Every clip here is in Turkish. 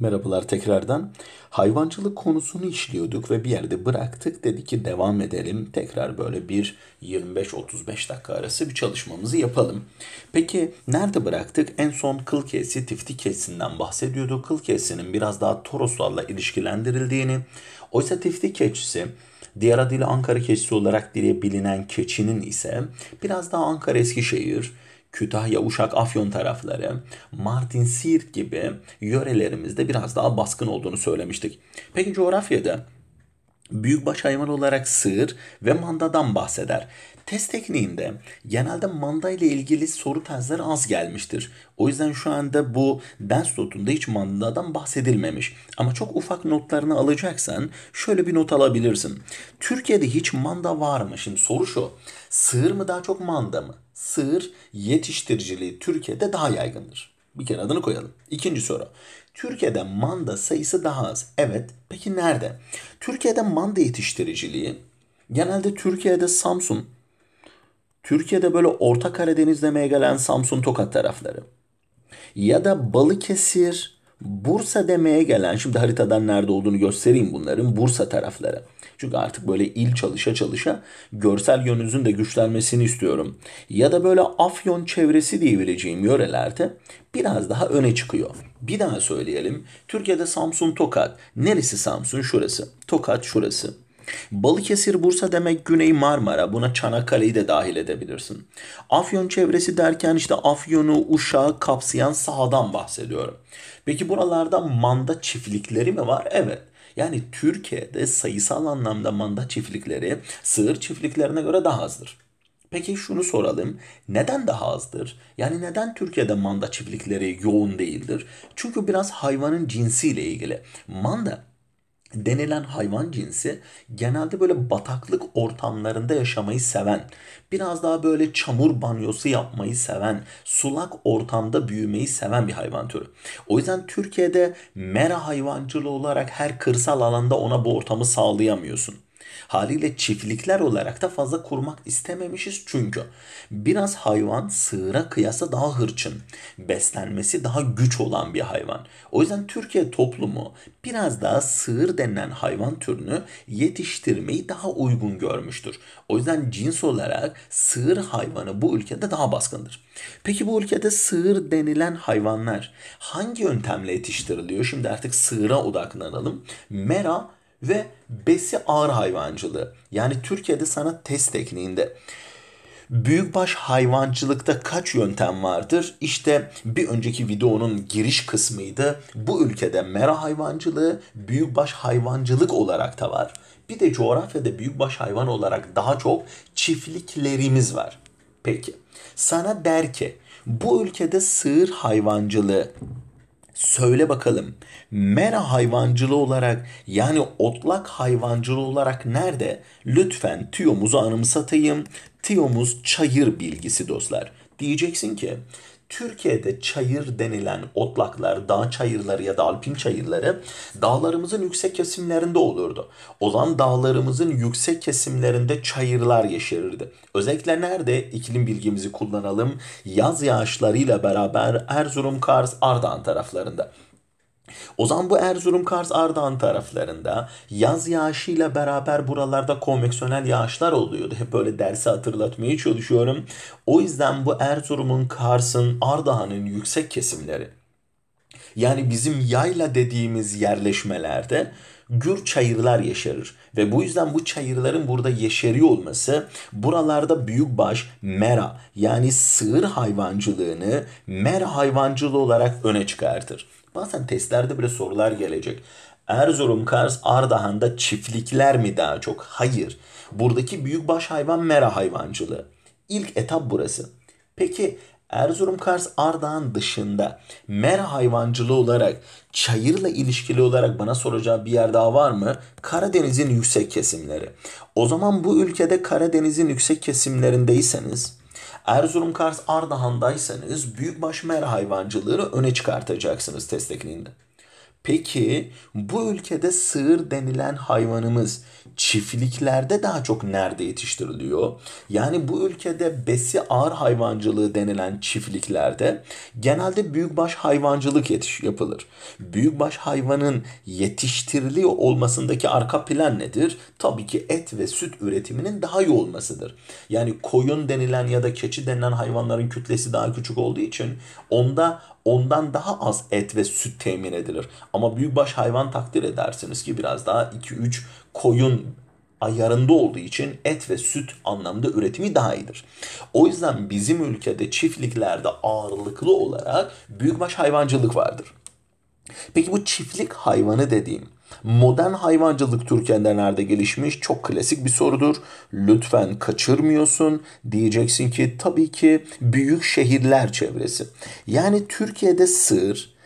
Merhabalar tekrardan. Hayvancılık konusunu işliyorduk ve bir yerde bıraktık. Dedi ki devam edelim. Tekrar böyle bir 25-35 dakika arası bir çalışmamızı yapalım. Peki nerede bıraktık? En son kıl kesi, tifti kesinden bahsediyorduk. Kıl kesinin biraz daha toroslarla ilişkilendirildiğini. Oysa tifti keçisi diğer adıyla Ankara keçisi olarak diye bilinen keçinin ise biraz daha Ankara Eskişehir, Kütahya, Uşak, Afyon tarafları, Martin Siirt gibi yörelerimizde biraz daha baskın olduğunu söylemiştik. Peki coğrafyada büyükbaş hayvan olarak sığır ve mandadan bahseder. Test tekniğinde genelde manda ile ilgili soru tarzları az gelmiştir. O yüzden şu anda bu ders notunda hiç mandadan bahsedilmemiş. Ama çok ufak notlarını alacaksan şöyle bir not alabilirsin. Türkiye'de hiç manda var mı? Şimdi soru şu. Sığır mı daha çok manda mı? sığır yetiştiriciliği Türkiye'de daha yaygındır. Bir kere adını koyalım. İkinci soru. Türkiye'de manda sayısı daha az. Evet. Peki nerede? Türkiye'de manda yetiştiriciliği genelde Türkiye'de Samsun, Türkiye'de böyle Orta Karadeniz'de demeye gelen Samsun Tokat tarafları ya da Balıkesir, Bursa demeye gelen, şimdi haritadan nerede olduğunu göstereyim bunların, Bursa tarafları. Çünkü artık böyle il çalışa çalışa görsel yönünüzün de güçlenmesini istiyorum. Ya da böyle Afyon çevresi diyebileceğim yörelerde biraz daha öne çıkıyor. Bir daha söyleyelim. Türkiye'de Samsun Tokat. Neresi Samsun? Şurası. Tokat şurası. Balıkesir, Bursa demek Güney Marmara. Buna Çanakkale'yi de dahil edebilirsin. Afyon çevresi derken işte Afyon'u, Uşak'ı kapsayan sahadan bahsediyorum. Peki buralarda manda çiftlikleri mi var? Evet. Yani Türkiye'de sayısal anlamda manda çiftlikleri sığır çiftliklerine göre daha azdır. Peki şunu soralım. Neden daha azdır? Yani neden Türkiye'de manda çiftlikleri yoğun değildir? Çünkü biraz hayvanın cinsiyle ilgili. Manda denilen hayvan cinsi genelde böyle bataklık ortamlarında yaşamayı seven, biraz daha böyle çamur banyosu yapmayı seven, sulak ortamda büyümeyi seven bir hayvan türü. O yüzden Türkiye'de mera hayvancılığı olarak her kırsal alanda ona bu ortamı sağlayamıyorsun. Haliyle çiftlikler olarak da fazla kurmak istememişiz çünkü biraz hayvan sığıra kıyasla daha hırçın, beslenmesi daha güç olan bir hayvan. O yüzden Türkiye toplumu biraz daha sığır denilen hayvan türünü yetiştirmeyi daha uygun görmüştür. O yüzden cins olarak sığır hayvanı bu ülkede daha baskındır. Peki bu ülkede sığır denilen hayvanlar hangi yöntemle yetiştiriliyor? Şimdi artık sığıra odaklanalım. Mera ve besi ağır hayvancılığı. Yani Türkiye'de sana test tekniğinde Büyükbaş hayvancılıkta kaç yöntem vardır? İşte bir önceki videonun giriş kısmıydı. Bu ülkede mera hayvancılığı büyükbaş hayvancılık olarak da var. Bir de coğrafyada büyükbaş hayvan olarak daha çok çiftliklerimiz var. Peki sana der ki bu ülkede sığır hayvancılığı Söyle bakalım mera hayvancılığı olarak yani otlak hayvancılığı olarak nerede? Lütfen tüyomuzu anımsatayım. Tüyomuz çayır bilgisi dostlar. Diyeceksin ki Türkiye'de çayır denilen otlaklar, dağ çayırları ya da alpin çayırları dağlarımızın yüksek kesimlerinde olurdu. Olan dağlarımızın yüksek kesimlerinde çayırlar yeşerirdi. Özellikle nerede iklim bilgimizi kullanalım? Yaz yağışlarıyla beraber Erzurum, Kars, Ardahan taraflarında. O zaman bu Erzurum, Kars, Ardahan taraflarında yaz yağışıyla beraber buralarda konveksiyonel yağışlar oluyordu. Hep böyle dersi hatırlatmaya çalışıyorum. O yüzden bu Erzurum'un, Kars'ın, Ardahan'ın yüksek kesimleri yani bizim yayla dediğimiz yerleşmelerde gür çayırlar yeşerir. Ve bu yüzden bu çayırların burada yeşeriyor olması buralarda büyükbaş mera yani sığır hayvancılığını mera hayvancılığı olarak öne çıkartır. Bazen testlerde bile sorular gelecek. Erzurum, Kars, Ardahan'da çiftlikler mi daha çok? Hayır. Buradaki büyükbaş hayvan mera hayvancılığı. İlk etap burası. Peki Erzurum, Kars, Ardahan dışında mer hayvancılığı olarak çayırla ilişkili olarak bana soracağı bir yer daha var mı? Karadeniz'in yüksek kesimleri. O zaman bu ülkede Karadeniz'in yüksek kesimlerindeyseniz Erzurum, Kars, Ardahan'daysanız büyükbaş mer hayvancılığını öne çıkartacaksınız test tekniğinde. Peki bu ülkede sığır denilen hayvanımız çiftliklerde daha çok nerede yetiştiriliyor? Yani bu ülkede besi ağır hayvancılığı denilen çiftliklerde genelde büyükbaş hayvancılık yetiş yapılır. Büyükbaş hayvanın yetiştiriliyor olmasındaki arka plan nedir? Tabii ki et ve süt üretiminin daha iyi olmasıdır. Yani koyun denilen ya da keçi denilen hayvanların kütlesi daha küçük olduğu için onda ondan daha az et ve süt temin edilir. Ama büyükbaş hayvan takdir edersiniz ki biraz daha 2-3 koyun ayarında olduğu için et ve süt anlamda üretimi daha iyidir. O yüzden bizim ülkede çiftliklerde ağırlıklı olarak büyükbaş hayvancılık vardır. Peki bu çiftlik hayvanı dediğim Modern hayvancılık Türkiye'de nerede gelişmiş? Çok klasik bir sorudur. Lütfen kaçırmıyorsun. Diyeceksin ki tabii ki büyük şehirler çevresi. Yani Türkiye'de sığır,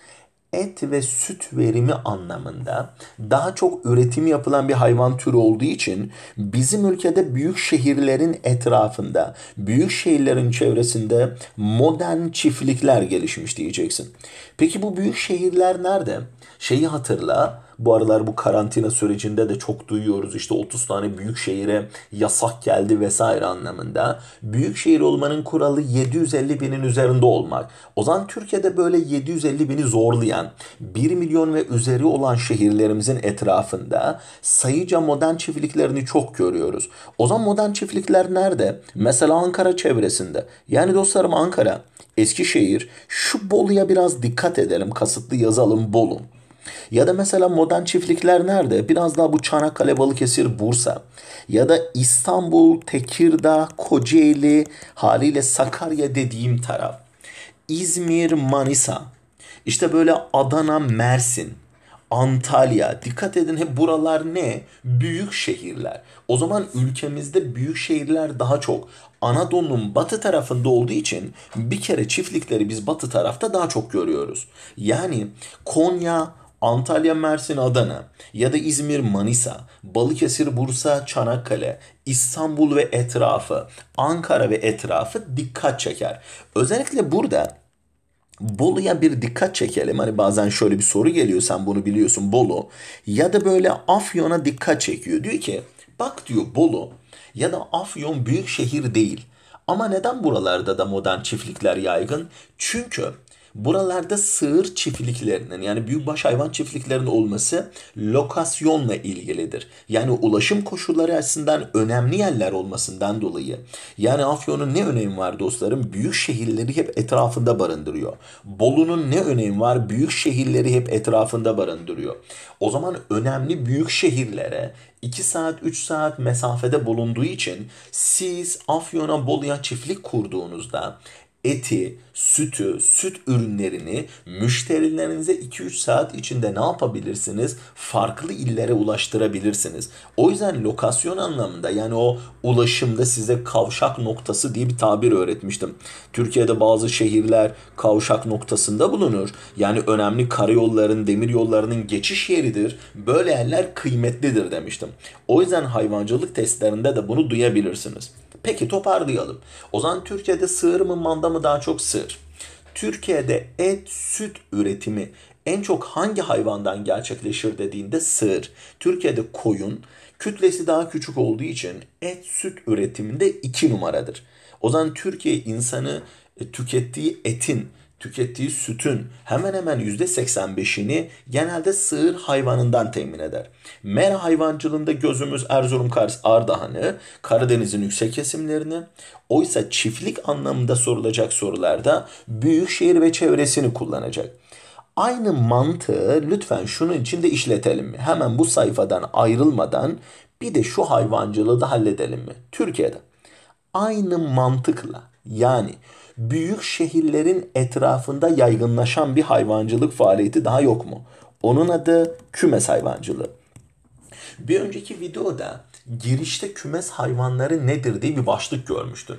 et ve süt verimi anlamında daha çok üretim yapılan bir hayvan türü olduğu için bizim ülkede büyük şehirlerin etrafında, büyük şehirlerin çevresinde modern çiftlikler gelişmiş diyeceksin. Peki bu büyük şehirler nerede? Şeyi hatırla. Bu aralar bu karantina sürecinde de çok duyuyoruz. İşte 30 tane büyük şehire yasak geldi vesaire anlamında. Büyük şehir olmanın kuralı 750 binin üzerinde olmak. O zaman Türkiye'de böyle 750 bini zorlayan 1 milyon ve üzeri olan şehirlerimizin etrafında sayıca modern çiftliklerini çok görüyoruz. O zaman modern çiftlikler nerede? Mesela Ankara çevresinde. Yani dostlarım Ankara, Eskişehir, şu Bolu'ya biraz dikkat edelim, kasıtlı yazalım Bolu. Ya da mesela modern çiftlikler nerede? Biraz daha bu Çanakkale, Balıkesir, Bursa. Ya da İstanbul, Tekirdağ, Kocaeli, haliyle Sakarya dediğim taraf. İzmir, Manisa. İşte böyle Adana, Mersin. Antalya. Dikkat edin hep buralar ne? Büyük şehirler. O zaman ülkemizde büyük şehirler daha çok. Anadolu'nun batı tarafında olduğu için bir kere çiftlikleri biz batı tarafta daha çok görüyoruz. Yani Konya, Antalya, Mersin, Adana ya da İzmir, Manisa, Balıkesir, Bursa, Çanakkale, İstanbul ve etrafı, Ankara ve etrafı dikkat çeker. Özellikle burada Bolu'ya bir dikkat çekelim. Hani bazen şöyle bir soru geliyor sen bunu biliyorsun Bolu. Ya da böyle Afyon'a dikkat çekiyor. Diyor ki bak diyor Bolu ya da Afyon büyük şehir değil. Ama neden buralarda da modern çiftlikler yaygın? Çünkü Buralarda sığır çiftliklerinin yani büyükbaş hayvan çiftliklerinin olması lokasyonla ilgilidir. Yani ulaşım koşulları açısından önemli yerler olmasından dolayı. Yani Afyon'un ne önemi var dostlarım? Büyük şehirleri hep etrafında barındırıyor. Bolu'nun ne önemi var? Büyük şehirleri hep etrafında barındırıyor. O zaman önemli büyük şehirlere 2 saat 3 saat mesafede bulunduğu için siz Afyon'a Bolu'ya çiftlik kurduğunuzda eti, sütü, süt ürünlerini müşterilerinize 2-3 saat içinde ne yapabilirsiniz? Farklı illere ulaştırabilirsiniz. O yüzden lokasyon anlamında yani o ulaşımda size kavşak noktası diye bir tabir öğretmiştim. Türkiye'de bazı şehirler kavşak noktasında bulunur. Yani önemli karayolların, yollarının geçiş yeridir. Böyle yerler kıymetlidir demiştim. O yüzden hayvancılık testlerinde de bunu duyabilirsiniz. Peki toparlayalım. O zaman Türkiye'de sığır mı manda anlamı daha çok sığır. Türkiye'de et süt üretimi en çok hangi hayvandan gerçekleşir dediğinde sığır. Türkiye'de koyun kütlesi daha küçük olduğu için et süt üretiminde 2 numaradır. O zaman Türkiye insanı e, tükettiği etin tükettiği sütün hemen hemen %85'ini genelde sığır hayvanından temin eder. Mera hayvancılığında gözümüz Erzurum, Kars, Ardahan'ı, Karadeniz'in yüksek kesimlerini, oysa çiftlik anlamında sorulacak sorularda büyükşehir ve çevresini kullanacak. Aynı mantığı lütfen şunun için de işletelim mi? Hemen bu sayfadan ayrılmadan bir de şu hayvancılığı da halledelim mi? Türkiye'de. Aynı mantıkla yani büyük şehirlerin etrafında yaygınlaşan bir hayvancılık faaliyeti daha yok mu? Onun adı kümes hayvancılığı. Bir önceki videoda girişte kümes hayvanları nedir diye bir başlık görmüştün.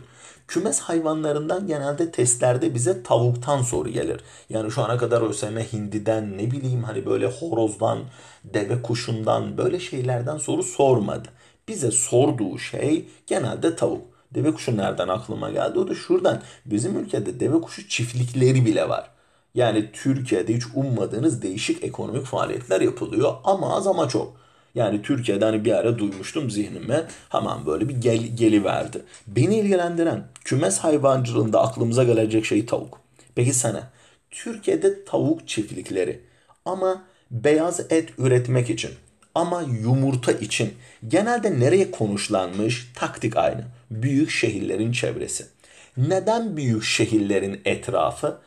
Kümes hayvanlarından genelde testlerde bize tavuktan soru gelir. Yani şu ana kadar ÖSYM hindiden ne bileyim hani böyle horozdan, deve kuşundan böyle şeylerden soru sormadı. Bize sorduğu şey genelde tavuk. Deve kuşu nereden aklıma geldi? O da şuradan. Bizim ülkede deve kuşu çiftlikleri bile var. Yani Türkiye'de hiç ummadığınız değişik ekonomik faaliyetler yapılıyor ama az ama çok. Yani Türkiye'de hani bir ara duymuştum zihnime hemen böyle bir gel, geli verdi. Beni ilgilendiren kümes hayvancılığında aklımıza gelecek şey tavuk. Peki sana Türkiye'de tavuk çiftlikleri ama beyaz et üretmek için ama yumurta için genelde nereye konuşlanmış taktik aynı büyük şehirlerin çevresi. Neden büyük şehirlerin etrafı?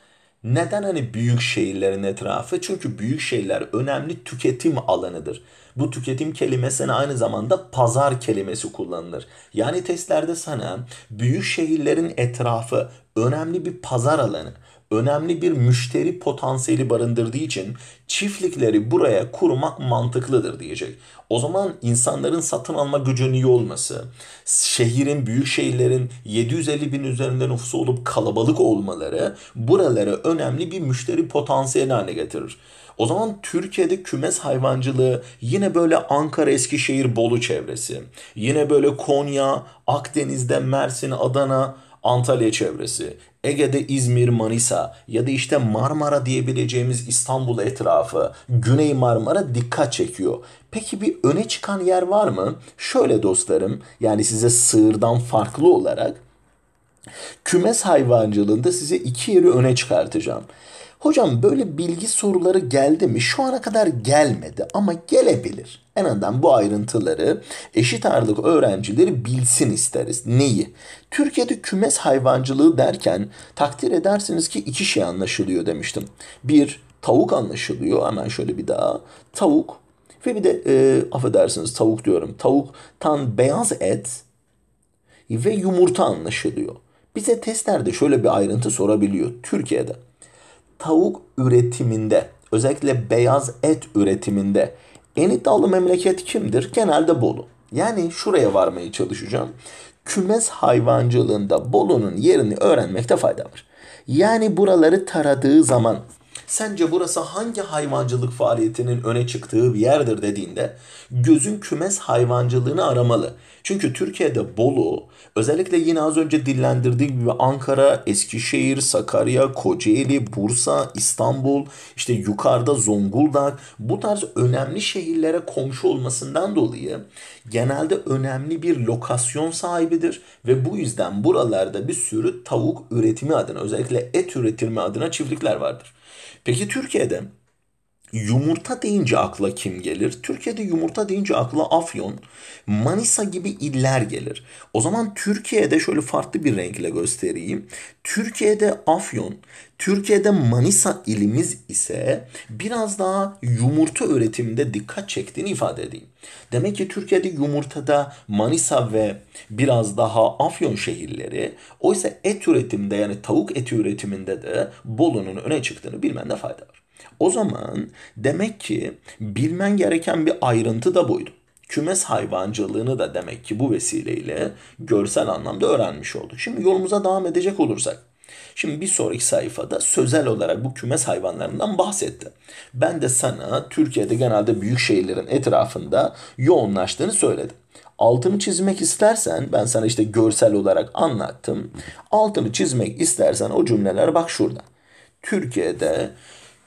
Neden hani büyük şehirlerin etrafı? Çünkü büyük şehirler önemli tüketim alanıdır. Bu tüketim kelimesine hani aynı zamanda pazar kelimesi kullanılır. Yani testlerde sana büyük şehirlerin etrafı önemli bir pazar alanı, önemli bir müşteri potansiyeli barındırdığı için çiftlikleri buraya kurmak mantıklıdır diyecek. O zaman insanların satın alma gücünün iyi olması, şehrin, büyük şehirlerin 750 bin üzerinde nüfusu olup kalabalık olmaları buralara önemli bir müşteri potansiyeli haline getirir. O zaman Türkiye'de kümes hayvancılığı yine böyle Ankara, Eskişehir, Bolu çevresi. Yine böyle Konya, Akdeniz'de Mersin, Adana Antalya çevresi, Ege'de İzmir, Manisa ya da işte Marmara diyebileceğimiz İstanbul etrafı, Güney Marmara dikkat çekiyor. Peki bir öne çıkan yer var mı? Şöyle dostlarım, yani size sığırdan farklı olarak kümes hayvancılığında size iki yeri öne çıkartacağım. Hocam böyle bilgi soruları geldi mi? Şu ana kadar gelmedi ama gelebilir. En azından bu ayrıntıları eşit ağırlık öğrencileri bilsin isteriz. Neyi? Türkiye'de kümes hayvancılığı derken takdir edersiniz ki iki şey anlaşılıyor demiştim. Bir, tavuk anlaşılıyor. Hemen şöyle bir daha. Tavuk ve bir de e, affedersiniz tavuk diyorum. Tavuktan beyaz et ve yumurta anlaşılıyor. Bize testlerde şöyle bir ayrıntı sorabiliyor Türkiye'de tavuk üretiminde özellikle beyaz et üretiminde en iddialı memleket kimdir? Genelde Bolu. Yani şuraya varmaya çalışacağım. Kümes hayvancılığında Bolu'nun yerini öğrenmekte fayda var. Yani buraları taradığı zaman sence burası hangi hayvancılık faaliyetinin öne çıktığı bir yerdir dediğinde gözün kümes hayvancılığını aramalı. Çünkü Türkiye'de Bolu özellikle yine az önce dillendirdiğim gibi Ankara, Eskişehir, Sakarya, Kocaeli, Bursa, İstanbul, işte yukarıda Zonguldak bu tarz önemli şehirlere komşu olmasından dolayı genelde önemli bir lokasyon sahibidir ve bu yüzden buralarda bir sürü tavuk üretimi adına özellikle et üretimi adına çiftlikler vardır. Peki Türkiye'de Yumurta deyince akla kim gelir? Türkiye'de yumurta deyince akla Afyon, Manisa gibi iller gelir. O zaman Türkiye'de şöyle farklı bir renkle göstereyim. Türkiye'de Afyon, Türkiye'de Manisa ilimiz ise biraz daha yumurta üretiminde dikkat çektiğini ifade edeyim. Demek ki Türkiye'de yumurtada Manisa ve biraz daha Afyon şehirleri oysa et üretiminde yani tavuk eti üretiminde de Bolu'nun öne çıktığını bilmende fayda var. O zaman demek ki bilmen gereken bir ayrıntı da buydu. Kümes hayvancılığını da demek ki bu vesileyle görsel anlamda öğrenmiş olduk. Şimdi yolumuza devam edecek olursak. Şimdi bir sonraki sayfada sözel olarak bu kümes hayvanlarından bahsetti. Ben de sana Türkiye'de genelde büyük şehirlerin etrafında yoğunlaştığını söyledim. Altını çizmek istersen ben sana işte görsel olarak anlattım. Altını çizmek istersen o cümleler bak şurada. Türkiye'de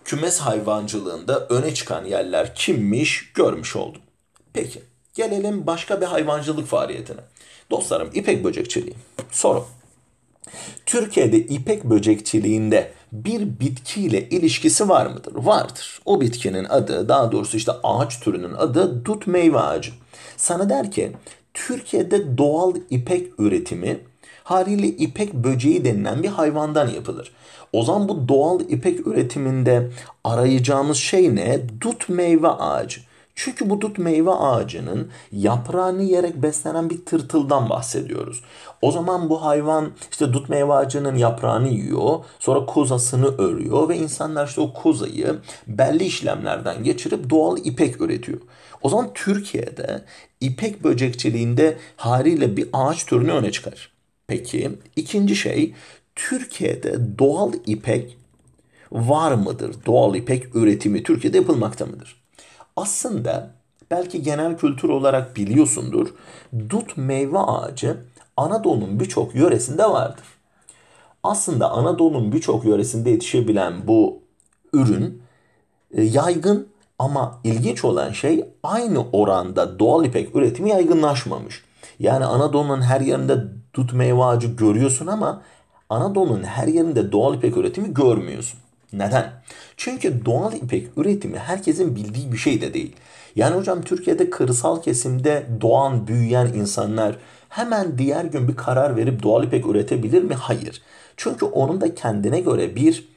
kümes hayvancılığında öne çıkan yerler kimmiş görmüş oldum. Peki gelelim başka bir hayvancılık faaliyetine. Dostlarım ipek böcekçiliği. Soru. Türkiye'de ipek böcekçiliğinde bir bitkiyle ilişkisi var mıdır? Vardır. O bitkinin adı daha doğrusu işte ağaç türünün adı dut meyve ağacı. Sana der ki Türkiye'de doğal ipek üretimi haliyle ipek böceği denilen bir hayvandan yapılır. O zaman bu doğal ipek üretiminde arayacağımız şey ne? Dut meyve ağacı. Çünkü bu dut meyve ağacının yaprağını yerek beslenen bir tırtıldan bahsediyoruz. O zaman bu hayvan işte dut meyve ağacının yaprağını yiyor, sonra kozasını örüyor ve insanlar işte o kozayı belli işlemlerden geçirip doğal ipek üretiyor. O zaman Türkiye'de ipek böcekçiliğinde haliyle bir ağaç türünü öne çıkar. Peki ikinci şey Türkiye'de doğal ipek var mıdır? Doğal ipek üretimi Türkiye'de yapılmakta mıdır? Aslında belki genel kültür olarak biliyorsundur. Dut meyve ağacı Anadolu'nun birçok yöresinde vardır. Aslında Anadolu'nun birçok yöresinde yetişebilen bu ürün e, yaygın ama ilginç olan şey aynı oranda doğal ipek üretimi yaygınlaşmamış. Yani Anadolu'nun her yerinde dut meyve ağacı görüyorsun ama Anadolu'nun her yerinde doğal ipek üretimi görmüyorsun. Neden? Çünkü doğal ipek üretimi herkesin bildiği bir şey de değil. Yani hocam Türkiye'de kırsal kesimde doğan, büyüyen insanlar hemen diğer gün bir karar verip doğal ipek üretebilir mi? Hayır. Çünkü onun da kendine göre bir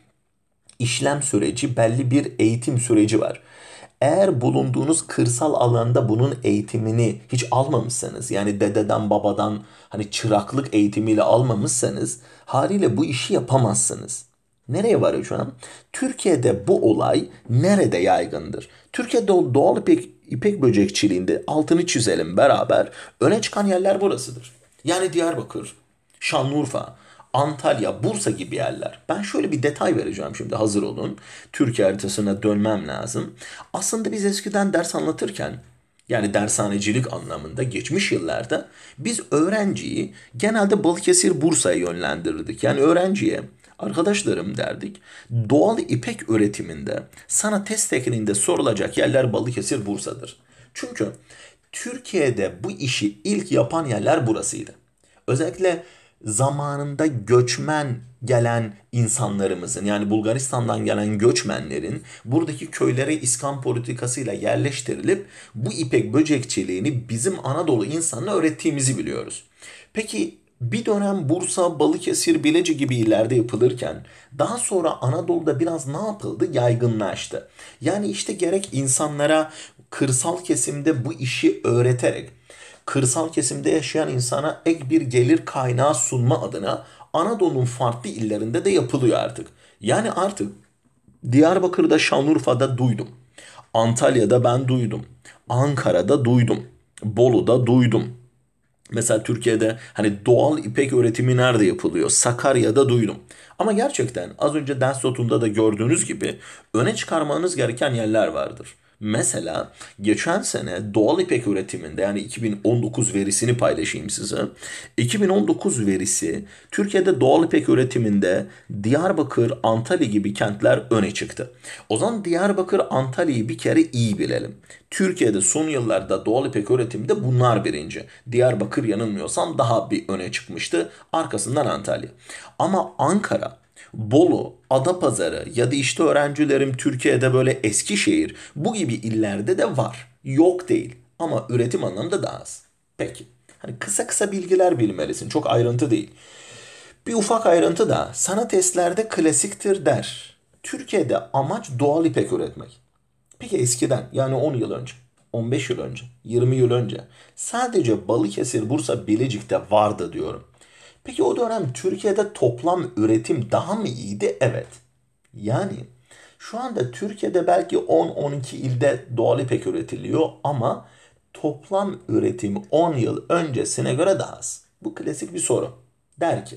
işlem süreci, belli bir eğitim süreci var. Eğer bulunduğunuz kırsal alanda bunun eğitimini hiç almamışsanız yani dededen babadan hani çıraklık eğitimiyle almamışsanız haliyle bu işi yapamazsınız. Nereye varıyor şu Türkiye'de bu olay nerede yaygındır? Türkiye'de doğal ipek, ipek böcekçiliğinde altını çizelim beraber öne çıkan yerler burasıdır. Yani Diyarbakır, Şanlıurfa, Antalya, Bursa gibi yerler. Ben şöyle bir detay vereceğim şimdi hazır olun. Türkiye haritasına dönmem lazım. Aslında biz eskiden ders anlatırken yani dershanecilik anlamında geçmiş yıllarda biz öğrenciyi genelde Balıkesir Bursa'ya yönlendirirdik. Yani öğrenciye arkadaşlarım derdik doğal ipek üretiminde sana test tekniğinde sorulacak yerler Balıkesir Bursa'dır. Çünkü Türkiye'de bu işi ilk yapan yerler burasıydı. Özellikle zamanında göçmen gelen insanlarımızın yani Bulgaristan'dan gelen göçmenlerin buradaki köylere iskan politikasıyla yerleştirilip bu ipek böcekçiliğini bizim Anadolu insanına öğrettiğimizi biliyoruz. Peki bir dönem Bursa, Balıkesir, Bilece gibi illerde yapılırken daha sonra Anadolu'da biraz ne yapıldı? Yaygınlaştı. Yani işte gerek insanlara kırsal kesimde bu işi öğreterek kırsal kesimde yaşayan insana ek bir gelir kaynağı sunma adına Anadolu'nun farklı illerinde de yapılıyor artık. Yani artık Diyarbakır'da, Şanlıurfa'da duydum. Antalya'da ben duydum. Ankara'da duydum. Bolu'da duydum. Mesela Türkiye'de hani doğal ipek üretimi nerede yapılıyor? Sakarya'da duydum. Ama gerçekten az önce ders notunda da gördüğünüz gibi öne çıkarmanız gereken yerler vardır. Mesela geçen sene doğal ipek üretiminde yani 2019 verisini paylaşayım size. 2019 verisi Türkiye'de doğal ipek üretiminde Diyarbakır, Antalya gibi kentler öne çıktı. O zaman Diyarbakır, Antalya'yı bir kere iyi bilelim. Türkiye'de son yıllarda doğal ipek üretiminde bunlar birinci. Diyarbakır yanılmıyorsam daha bir öne çıkmıştı. Arkasından Antalya. Ama Ankara Bolu, Adapazarı ya da işte öğrencilerim Türkiye'de böyle Eskişehir bu gibi illerde de var. Yok değil ama üretim anlamında daha az. Peki. Hani kısa kısa bilgiler bilmelisin. Çok ayrıntı değil. Bir ufak ayrıntı da sanat eslerde klasiktir der. Türkiye'de amaç doğal ipek üretmek. Peki eskiden yani 10 yıl önce, 15 yıl önce, 20 yıl önce sadece Balıkesir, Bursa, Bilecik'te vardı diyorum. Peki o dönem Türkiye'de toplam üretim daha mı iyiydi? Evet. Yani şu anda Türkiye'de belki 10-12 ilde doğal ipek üretiliyor ama toplam üretim 10 yıl öncesine göre daha az. Bu klasik bir soru. Der ki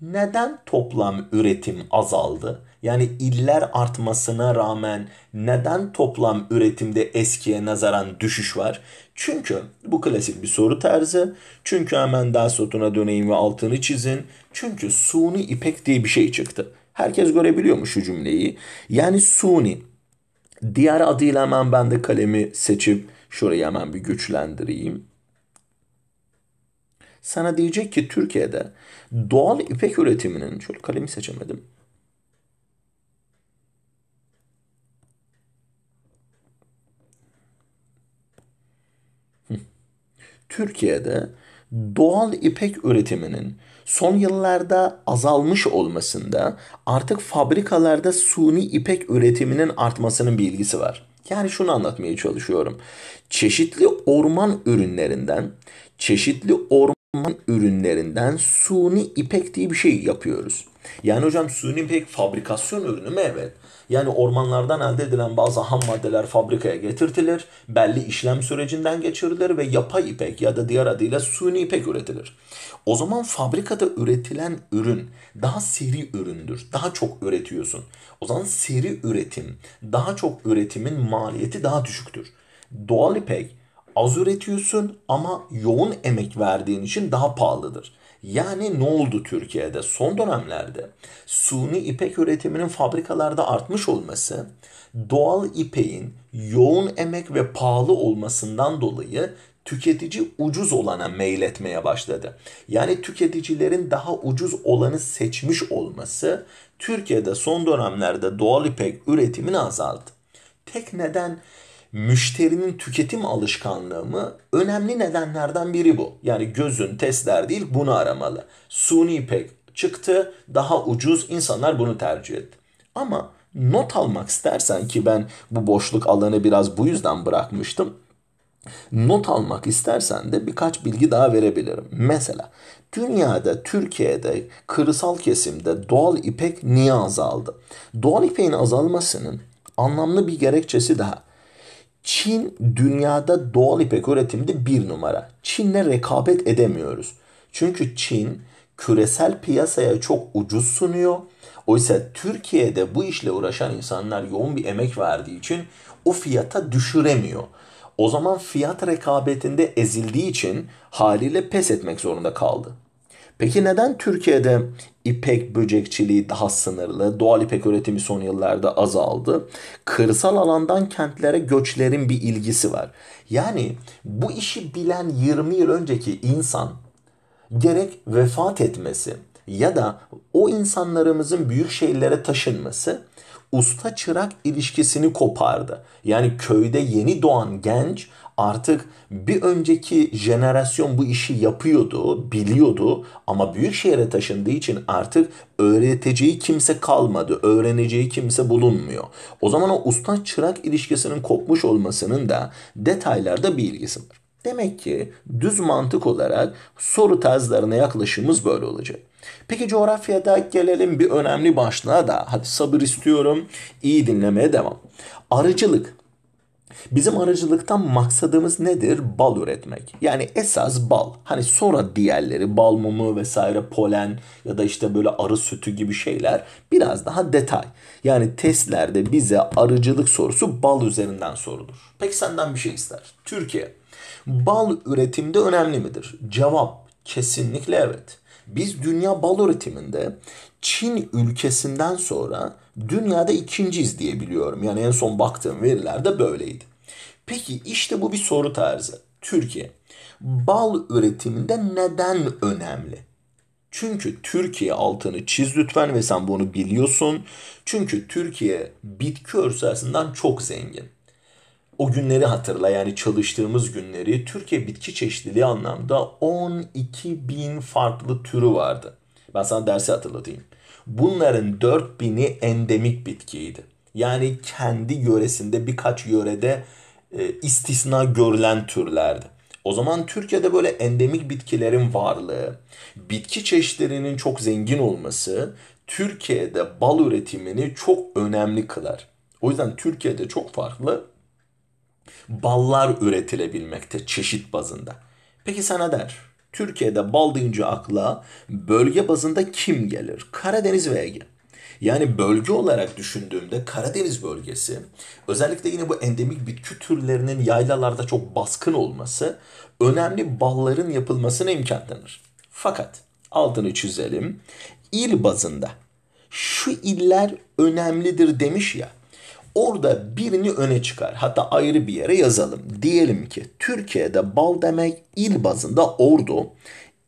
neden toplam üretim azaldı? Yani iller artmasına rağmen neden toplam üretimde eskiye nazaran düşüş var? Çünkü bu klasik bir soru tarzı. Çünkü hemen daha sotuna döneyim ve altını çizin. Çünkü suni ipek diye bir şey çıktı. Herkes görebiliyor mu şu cümleyi? Yani suni. Diğer adıyla hemen ben de kalemi seçip şurayı hemen bir güçlendireyim sana diyecek ki Türkiye'de doğal ipek üretiminin şöyle kalemi seçemedim. Türkiye'de doğal ipek üretiminin son yıllarda azalmış olmasında artık fabrikalarda suni ipek üretiminin artmasının bir ilgisi var. Yani şunu anlatmaya çalışıyorum. Çeşitli orman ürünlerinden, çeşitli orman ürünlerinden suni ipek diye bir şey yapıyoruz. Yani hocam suni ipek fabrikasyon ürünü mü? Evet. Yani ormanlardan elde edilen bazı ham maddeler fabrikaya getirtilir, belli işlem sürecinden geçirilir ve yapay ipek ya da diğer adıyla suni ipek üretilir. O zaman fabrikada üretilen ürün daha seri üründür. Daha çok üretiyorsun. O zaman seri üretim, daha çok üretimin maliyeti daha düşüktür. Doğal ipek az üretiyorsun ama yoğun emek verdiğin için daha pahalıdır. Yani ne oldu Türkiye'de? Son dönemlerde suni ipek üretiminin fabrikalarda artmış olması doğal ipeğin yoğun emek ve pahalı olmasından dolayı tüketici ucuz olana meyletmeye başladı. Yani tüketicilerin daha ucuz olanı seçmiş olması Türkiye'de son dönemlerde doğal ipek üretimini azaldı. Tek neden müşterinin tüketim alışkanlığı mı? Önemli nedenlerden biri bu. Yani gözün testler değil bunu aramalı. Suni ipek çıktı daha ucuz insanlar bunu tercih etti. Ama not almak istersen ki ben bu boşluk alanı biraz bu yüzden bırakmıştım. Not almak istersen de birkaç bilgi daha verebilirim. Mesela dünyada, Türkiye'de, kırısal kesimde doğal ipek niye azaldı? Doğal ipeğin azalmasının anlamlı bir gerekçesi daha Çin dünyada doğal ipek üretimde bir numara. Çin'le rekabet edemiyoruz. Çünkü Çin küresel piyasaya çok ucuz sunuyor. Oysa Türkiye'de bu işle uğraşan insanlar yoğun bir emek verdiği için o fiyata düşüremiyor. O zaman fiyat rekabetinde ezildiği için haliyle pes etmek zorunda kaldı. Peki neden Türkiye'de ipek böcekçiliği daha sınırlı, doğal ipek üretimi son yıllarda azaldı? Kırsal alandan kentlere göçlerin bir ilgisi var. Yani bu işi bilen 20 yıl önceki insan gerek vefat etmesi ya da o insanlarımızın büyük şehirlere taşınması usta çırak ilişkisini kopardı. Yani köyde yeni doğan genç artık bir önceki jenerasyon bu işi yapıyordu, biliyordu ama büyük şehre taşındığı için artık öğreteceği kimse kalmadı, öğreneceği kimse bulunmuyor. O zaman o usta çırak ilişkisinin kopmuş olmasının da detaylarda bir ilgisi var. Demek ki düz mantık olarak soru tarzlarına yaklaşımımız böyle olacak. Peki coğrafyada gelelim bir önemli başlığa da. Hadi sabır istiyorum. İyi dinlemeye devam. Arıcılık Bizim arıcılıktan maksadımız nedir? Bal üretmek. Yani esas bal. Hani sonra diğerleri bal mumu vesaire polen ya da işte böyle arı sütü gibi şeyler biraz daha detay. Yani testlerde bize arıcılık sorusu bal üzerinden sorulur. Peki senden bir şey ister. Türkiye bal üretimde önemli midir? Cevap kesinlikle evet. Biz dünya bal üretiminde Çin ülkesinden sonra dünyada ikinciyiz diye biliyorum. Yani en son baktığım verilerde böyleydi. Peki işte bu bir soru tarzı. Türkiye bal üretiminde neden önemli? Çünkü Türkiye altını çiz lütfen ve sen bunu biliyorsun. Çünkü Türkiye bitki örsesinden çok zengin o günleri hatırla yani çalıştığımız günleri Türkiye bitki çeşitliliği anlamda 12 bin farklı türü vardı. Ben sana dersi hatırlatayım. Bunların 4 bini endemik bitkiydi. Yani kendi yöresinde birkaç yörede e, istisna görülen türlerdi. O zaman Türkiye'de böyle endemik bitkilerin varlığı, bitki çeşitlerinin çok zengin olması Türkiye'de bal üretimini çok önemli kılar. O yüzden Türkiye'de çok farklı ballar üretilebilmekte çeşit bazında. Peki sana der. Türkiye'de bal deyince akla bölge bazında kim gelir? Karadeniz ve Ege. Yani bölge olarak düşündüğümde Karadeniz bölgesi özellikle yine bu endemik bitki türlerinin yaylalarda çok baskın olması önemli balların yapılmasına imkan tanır. Fakat altını çizelim il bazında şu iller önemlidir demiş ya Orada birini öne çıkar. Hatta ayrı bir yere yazalım. Diyelim ki Türkiye'de bal demek il bazında Ordu,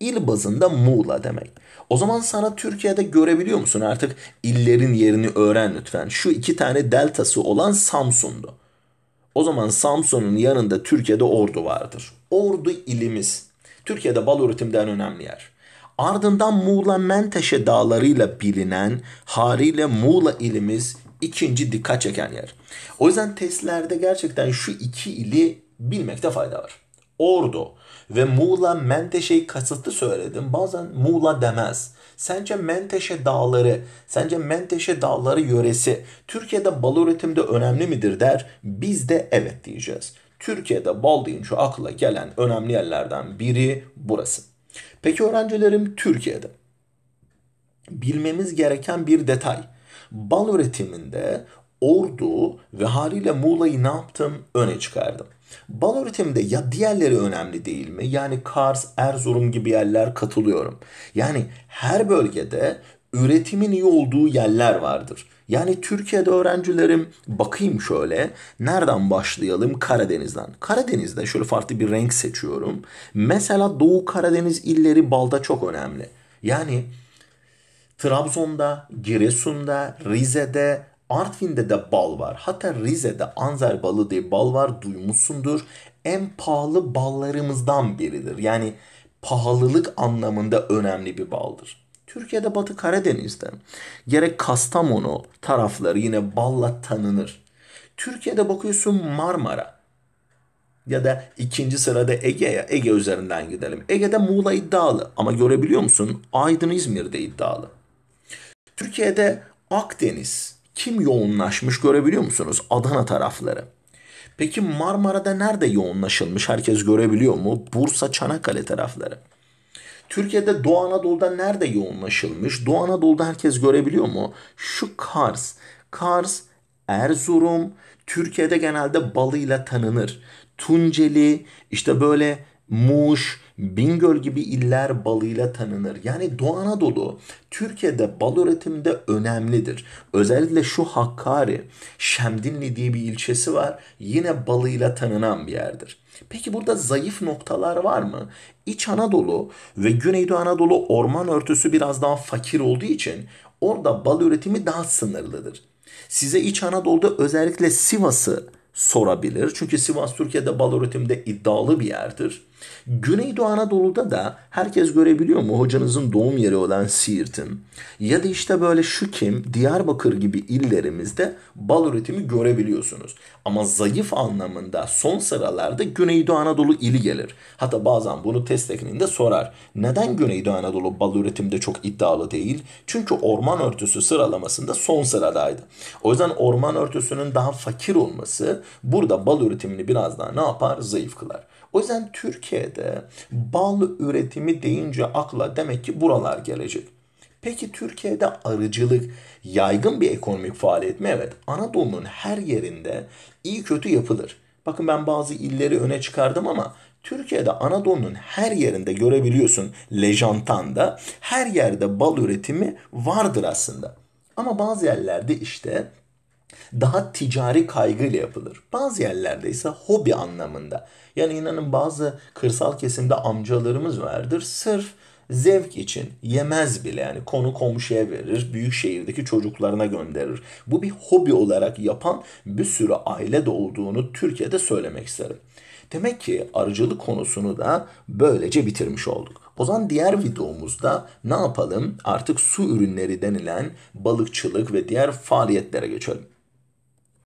il bazında Muğla demek. O zaman sana Türkiye'de görebiliyor musun? Artık illerin yerini öğren lütfen. Şu iki tane deltası olan Samsun'du. O zaman Samsun'un yanında Türkiye'de Ordu vardır. Ordu ilimiz. Türkiye'de bal üretimde en önemli yer. Ardından Muğla Menteşe dağlarıyla bilinen haliyle Muğla ilimiz ikinci dikkat çeken yer. O yüzden testlerde gerçekten şu iki ili bilmekte fayda var. Ordu ve Muğla Menteşe'yi kasıtlı söyledim. Bazen Muğla demez. Sence Menteşe Dağları, sence Menteşe Dağları yöresi Türkiye'de bal üretimde önemli midir der. Biz de evet diyeceğiz. Türkiye'de bal deyince akla gelen önemli yerlerden biri burası. Peki öğrencilerim Türkiye'de. Bilmemiz gereken bir detay. Bal üretiminde Ordu ve haliyle Muğla'yı ne yaptım? Öne çıkardım. Bal üretiminde ya diğerleri önemli değil mi? Yani Kars, Erzurum gibi yerler katılıyorum. Yani her bölgede üretimin iyi olduğu yerler vardır. Yani Türkiye'de öğrencilerim bakayım şöyle nereden başlayalım Karadeniz'den. Karadeniz'de şöyle farklı bir renk seçiyorum. Mesela Doğu Karadeniz illeri balda çok önemli. Yani Trabzon'da, Giresun'da, Rize'de, Artvin'de de bal var. Hatta Rize'de Anzer balı diye bal var duymuşsundur. En pahalı ballarımızdan biridir. Yani pahalılık anlamında önemli bir baldır. Türkiye'de Batı Karadeniz'de gerek Kastamonu tarafları yine balla tanınır. Türkiye'de bakıyorsun Marmara ya da ikinci sırada Ege'ye Ege üzerinden gidelim. Ege'de Muğla iddialı ama görebiliyor musun? Aydın İzmir'de iddialı. Türkiye'de Akdeniz kim yoğunlaşmış görebiliyor musunuz? Adana tarafları. Peki Marmara'da nerede yoğunlaşılmış herkes görebiliyor mu? Bursa, Çanakkale tarafları. Türkiye'de Doğu Anadolu'da nerede yoğunlaşılmış? Doğu Anadolu'da herkes görebiliyor mu? Şu Kars. Kars, Erzurum, Türkiye'de genelde balıyla tanınır. Tunceli, işte böyle Muş, Bingöl gibi iller balıyla tanınır. Yani Doğu Anadolu Türkiye'de bal üretiminde önemlidir. Özellikle şu Hakkari, Şemdinli diye bir ilçesi var. Yine balıyla tanınan bir yerdir. Peki burada zayıf noktalar var mı? İç Anadolu ve Güneydoğu Anadolu orman örtüsü biraz daha fakir olduğu için orada bal üretimi daha sınırlıdır. Size İç Anadolu'da özellikle Sivas'ı sorabilir. Çünkü Sivas Türkiye'de bal üretiminde iddialı bir yerdir. Güneydoğu Anadolu'da da herkes görebiliyor mu hocanızın doğum yeri olan Siirt'in? Ya da işte böyle şu kim Diyarbakır gibi illerimizde bal üretimi görebiliyorsunuz. Ama zayıf anlamında son sıralarda Güneydoğu Anadolu ili gelir. Hatta bazen bunu test tekniğinde sorar. Neden Güneydoğu Anadolu bal üretimde çok iddialı değil? Çünkü orman örtüsü sıralamasında son sıradaydı. O yüzden orman örtüsünün daha fakir olması burada bal üretimini biraz daha ne yapar? Zayıf kılar. O yüzden Türkiye'de bal üretimi deyince akla demek ki buralar gelecek. Peki Türkiye'de arıcılık yaygın bir ekonomik faaliyet mi? Evet. Anadolu'nun her yerinde iyi kötü yapılır. Bakın ben bazı illeri öne çıkardım ama Türkiye'de Anadolu'nun her yerinde görebiliyorsun Lejantan'da her yerde bal üretimi vardır aslında. Ama bazı yerlerde işte daha ticari kaygıyla yapılır. Bazı yerlerde ise hobi anlamında. Yani inanın bazı kırsal kesimde amcalarımız vardır. Sırf zevk için yemez bile yani konu komşuya verir, büyük şehirdeki çocuklarına gönderir. Bu bir hobi olarak yapan bir sürü aile de olduğunu Türkiye'de söylemek isterim. Demek ki arıcılık konusunu da böylece bitirmiş olduk. O zaman diğer videomuzda ne yapalım? Artık su ürünleri denilen balıkçılık ve diğer faaliyetlere geçelim.